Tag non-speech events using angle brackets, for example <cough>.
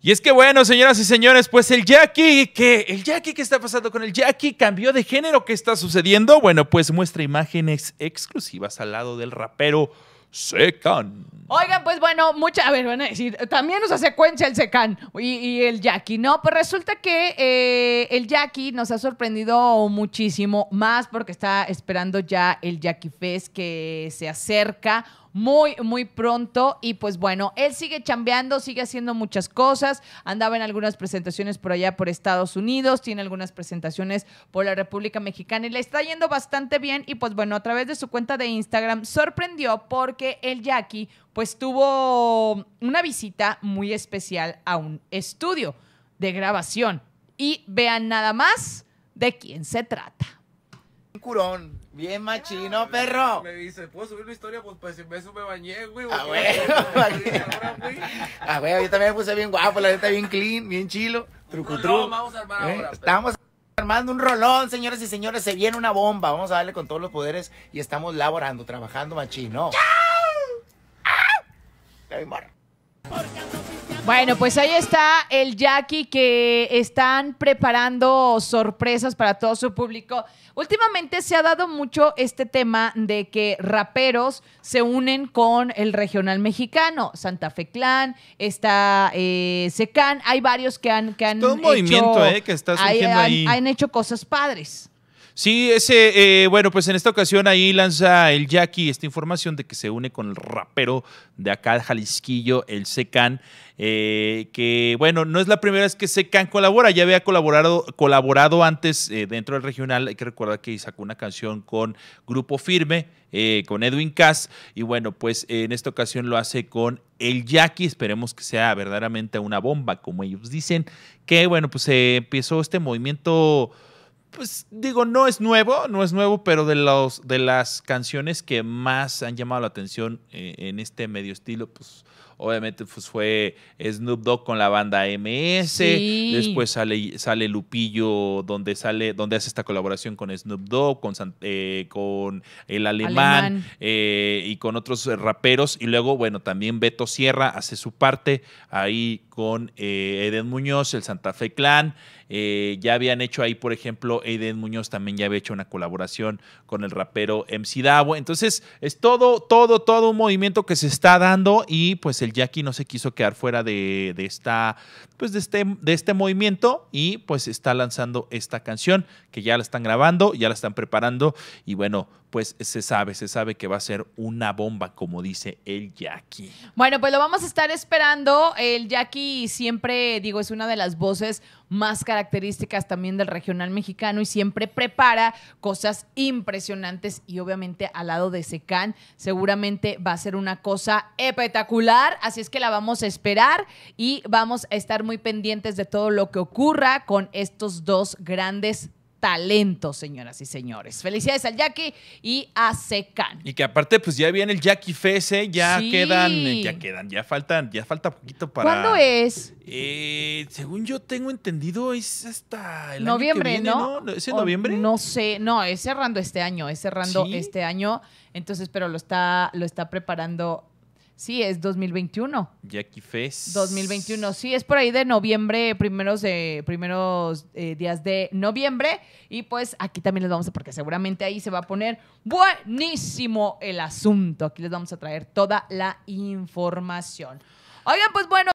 Y es que bueno, señoras y señores, pues el Jackie, que el Jackie, ¿qué está pasando con el Jackie? ¿Cambió de género? ¿Qué está sucediendo? Bueno, pues muestra imágenes exclusivas al lado del rapero Secan. Oigan, pues bueno, muchas, a ver, van decir, también hace secuencia el Secan y, el Jackie, ¿no? Pues resulta que eh, el Jackie nos ha sorprendido muchísimo, más porque está esperando ya el Jackie Fest que se acerca muy, muy pronto. Y pues bueno, él sigue chambeando, sigue haciendo muchas cosas. Andaba en algunas presentaciones por allá por Estados Unidos, tiene algunas presentaciones por la República Mexicana y le está yendo bastante bien. Y pues bueno, a través de su cuenta de Instagram sorprendió porque el Jackie pues tuvo una visita muy especial a un estudio de grabación. Y vean nada más de quién se trata curón. Bien machino, perro. Me dice, ¿puedo subir una historia? Pues, pues en vez me bañé, güey. Ah, <laughs> <laughs> güey. ah, güey, yo también me puse bien guapo, la neta bien clean, bien chilo. truco truco Vamos a armar ¿Eh? ahora. Estamos armando un rolón, señores y señores. Se viene una bomba. Vamos a darle con todos los poderes y estamos laborando, trabajando machino. ¡Chao! ¡Ah! Bueno, pues ahí está el Jackie que están preparando sorpresas para todo su público. Últimamente se ha dado mucho este tema de que raperos se unen con el regional mexicano, Santa Fe Clan, está eh, Secan, hay varios que han, movimiento eh, que está surgiendo ahí. han hecho cosas padres. Sí, ese, eh, bueno, pues en esta ocasión ahí lanza el Jackie esta información de que se une con el rapero de acá, Jalisquillo, el Secan, eh, que bueno, no es la primera vez que Secan colabora, ya había colaborado, colaborado antes eh, dentro del regional, hay que recordar que sacó una canción con Grupo Firme, con Edwin Cass, y bueno, pues en esta ocasión lo hace con el Jackie, esperemos que sea verdaderamente una bomba, como ellos dicen, que bueno, pues se empezó este movimiento pues digo, no es nuevo, no es nuevo, pero de, los, de las canciones que más han llamado la atención eh, en este medio estilo, pues Obviamente pues, fue Snoop Dogg con la banda MS. Después sale, sale Lupillo, donde, sale, donde hace esta colaboración con Snoop Dogg, con, eh, el alemán, eh, y con otros eh, raperos. Y luego, bueno, también Beto Sierra hace su parte ahí con Eden Muñoz, el Santa Fe Clan. ya habían hecho ahí, por ejemplo, Eden Muñoz también ya había hecho una colaboración con el rapero MC Davo. Entonces, es todo, todo, todo un movimiento que se está dando y pues el el Jackie no se quiso quedar fuera de, esta, pues de, este, de este movimiento y pues está lanzando esta canción que ya la están grabando, ya la están preparando y bueno, pues se sabe, se sabe que va a ser una bomba, como dice el Jackie. Bueno, pues lo vamos a estar esperando. El Jackie siempre, digo, es una de las voces más características también del regional mexicano y siempre prepara cosas impresionantes y obviamente al lado de Secán seguramente va a ser una cosa espectacular así es que la vamos a esperar y vamos a estar muy pendientes de todo lo que ocurra con estos dos grandes talentos, señoras y señores. Felicidades al Jackie y a Secan. Y que aparte, pues ya viene el Jackie Fese, ¿eh? eh, ya quedan, ya quedan, ya faltan, ya falta poquito para. ¿Cuándo es? Eh, según yo tengo entendido, es hasta el noviembre, año ¿no? ¿no? ¿Es en noviembre? No sé, no, es cerrando este año, es cerrando este año. Entonces, pero lo está, lo está preparando Sí, es 2021. Jackie Fest. 2021, sí, es por ahí de noviembre, primeros, primeros eh, días de noviembre. Y pues aquí también les vamos a, porque seguramente ahí se va a poner buenísimo el asunto. Aquí les vamos a traer toda la información. Oigan, pues bueno.